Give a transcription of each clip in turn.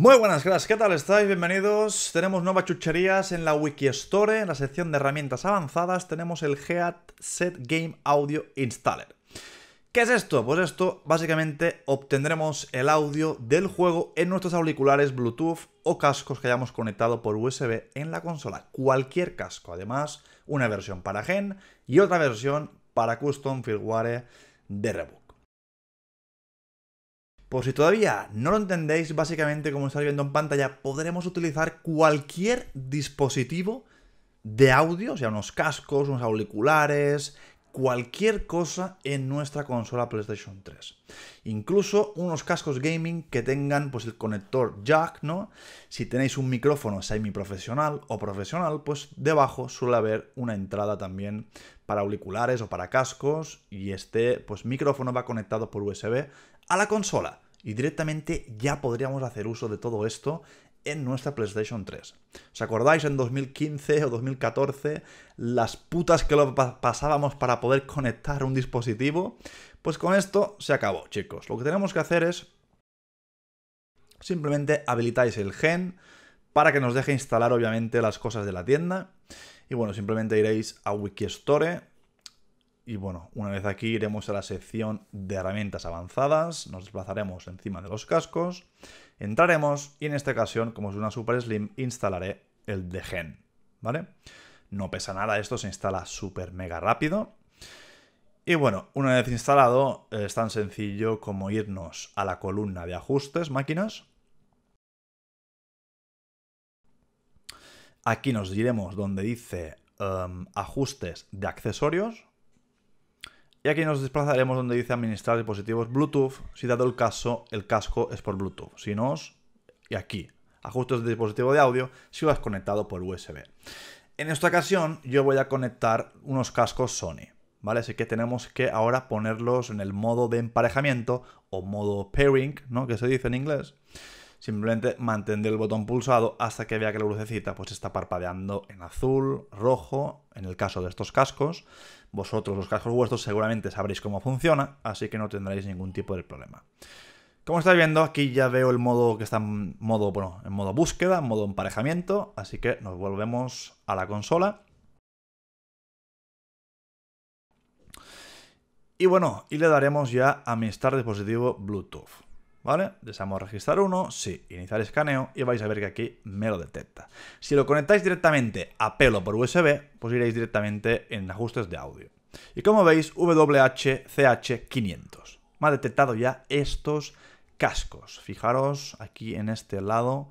Muy buenas, gracias, ¿qué tal estáis? Bienvenidos. Tenemos nuevas chucherías en la Wiki Store, en la sección de herramientas avanzadas, tenemos el Heat Set Game Audio Installer. ¿Qué es esto? Pues esto básicamente obtendremos el audio del juego en nuestros auriculares Bluetooth o cascos que hayamos conectado por USB en la consola. Cualquier casco. Además, una versión para Gen y otra versión para Custom Firmware de Rebook. Por si todavía no lo entendéis, básicamente como estáis viendo en pantalla, podremos utilizar cualquier dispositivo de audio, o sea, unos cascos, unos auriculares, cualquier cosa en nuestra consola PlayStation 3. Incluso unos cascos gaming que tengan pues el conector jack, ¿no? Si tenéis un micrófono semi-profesional o profesional, pues debajo suele haber una entrada también para auriculares o para cascos y este pues micrófono va conectado por USB a la consola. Y directamente ya podríamos hacer uso de todo esto en nuestra PlayStation 3. ¿Os acordáis en 2015 o 2014 las putas que lo pasábamos para poder conectar un dispositivo? Pues con esto se acabó, chicos. Lo que tenemos que hacer es simplemente habilitáis el gen para que nos deje instalar obviamente las cosas de la tienda. Y bueno, simplemente iréis a Wikistore, y bueno, una vez aquí iremos a la sección de herramientas avanzadas, nos desplazaremos encima de los cascos, entraremos y en esta ocasión, como es una Super Slim, instalaré el de Gen, ¿vale? No pesa nada, esto se instala súper mega rápido. Y bueno, una vez instalado, es tan sencillo como irnos a la columna de ajustes, máquinas. Aquí nos iremos donde dice em, ajustes de accesorios, y aquí nos desplazaremos donde dice administrar dispositivos Bluetooth, si dado el caso, el casco es por Bluetooth. Si no, y aquí, ajustes de dispositivo de audio, si lo has conectado por USB. En esta ocasión yo voy a conectar unos cascos Sony, ¿vale? Así que tenemos que ahora ponerlos en el modo de emparejamiento o modo pairing, ¿no? Que se dice en inglés. Simplemente mantendré el botón pulsado hasta que vea que la lucecita pues está parpadeando en azul, rojo, en el caso de estos cascos, vosotros, los cascos vuestros, seguramente sabréis cómo funciona, así que no tendréis ningún tipo de problema. Como estáis viendo, aquí ya veo el modo que está en modo, bueno, en modo búsqueda, en modo emparejamiento, así que nos volvemos a la consola. Y bueno, y le daremos ya a mi estar dispositivo Bluetooth. ¿vale? Deseamos registrar uno, sí, iniciar escaneo y vais a ver que aquí me lo detecta. Si lo conectáis directamente a pelo por USB, pues iréis directamente en ajustes de audio. Y como veis, WHCH500. Me ha detectado ya estos cascos. Fijaros aquí en este lado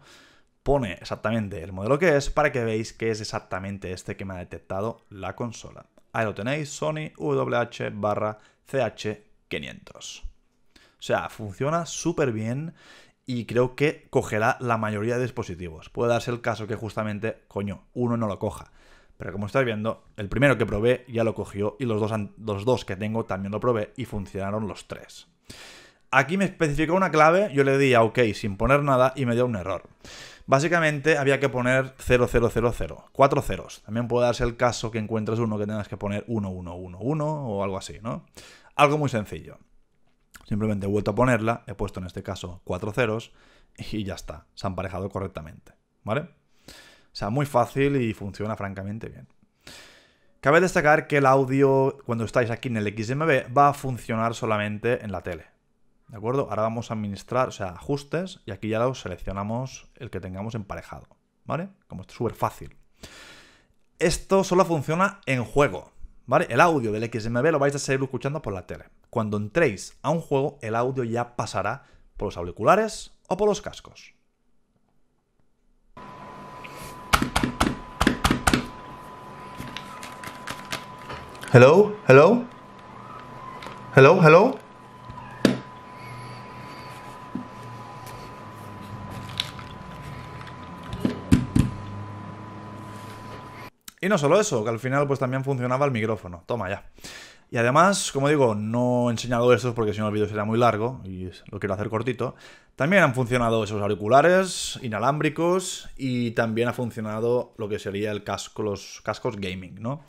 pone exactamente el modelo que es para que veáis que es exactamente este que me ha detectado la consola. Ahí lo tenéis, Sony WH CH500. O sea, funciona súper bien y creo que cogerá la mayoría de dispositivos. Puede darse el caso que justamente, coño, uno no lo coja. Pero como estáis viendo, el primero que probé ya lo cogió y los dos, los dos que tengo también lo probé y funcionaron los tres. Aquí me especificó una clave, yo le di a OK sin poner nada y me dio un error. Básicamente había que poner 0000, cuatro ceros. También puede darse el caso que encuentres uno que tengas que poner 1111 o algo así, ¿no? Algo muy sencillo. Simplemente he vuelto a ponerla, he puesto en este caso cuatro ceros y ya está, se han parejado correctamente, ¿vale? O sea, muy fácil y funciona francamente bien. Cabe destacar que el audio, cuando estáis aquí en el XMB, va a funcionar solamente en la tele, ¿De acuerdo? Ahora vamos a administrar, o sea, ajustes, y aquí ya seleccionamos el que tengamos emparejado, ¿vale? Como es súper fácil. Esto solo funciona en juego, el audio del XMB lo vais a seguir escuchando por la tele. Cuando entréis a un juego, el audio ya pasará por los auriculares o por los cascos. Hello, hello, hello, hello. Y no solo eso, que al final pues también funcionaba el micrófono. Toma ya. Y además, como digo, no he enseñado estos porque si no el vídeo sería muy largo y lo quiero hacer cortito. También han funcionado esos auriculares inalámbricos y también ha funcionado lo que sería el casco, los cascos gaming, ¿no?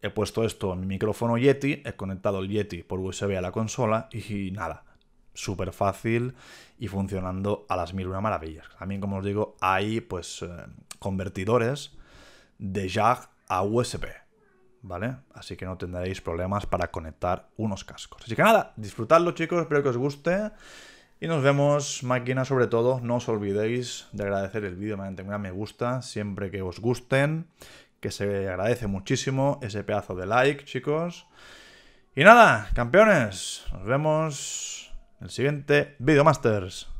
He puesto esto en mi micrófono Yeti, he conectado el Yeti por USB a la consola y nada, súper fácil y funcionando a las mil una maravillas. También, como os digo, hay pues eh, convertidores de JAG a USB. ¿Vale? Así que no tendréis problemas para conectar unos cascos. Así que nada, disfrutadlo chicos, espero que os guste. Y nos vemos, máquina, sobre todo, no os olvidéis de agradecer el vídeo, mediante una me gusta, siempre que os gusten, que se agradece muchísimo ese pedazo de like, chicos. Y nada, campeones, nos vemos en el siguiente Video Masters.